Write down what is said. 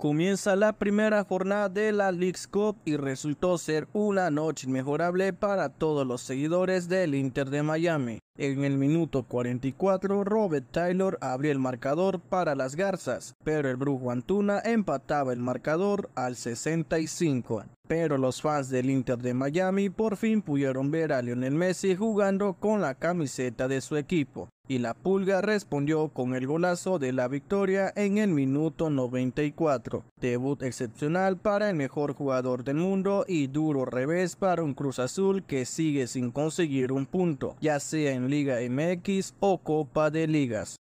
Comienza la primera jornada de la League's Cup y resultó ser una noche inmejorable para todos los seguidores del Inter de Miami. En el minuto 44, Robert Taylor abrió el marcador para las Garzas, pero el Brujo Antuna empataba el marcador al 65. Pero los fans del Inter de Miami por fin pudieron ver a Lionel Messi jugando con la camiseta de su equipo, y la Pulga respondió con el golazo de la victoria en el minuto 94. Debut excepcional para el mejor jugador del mundo y duro revés para un Cruz Azul que sigue sin conseguir un punto, ya sea en Liga MX o Copa de Ligas.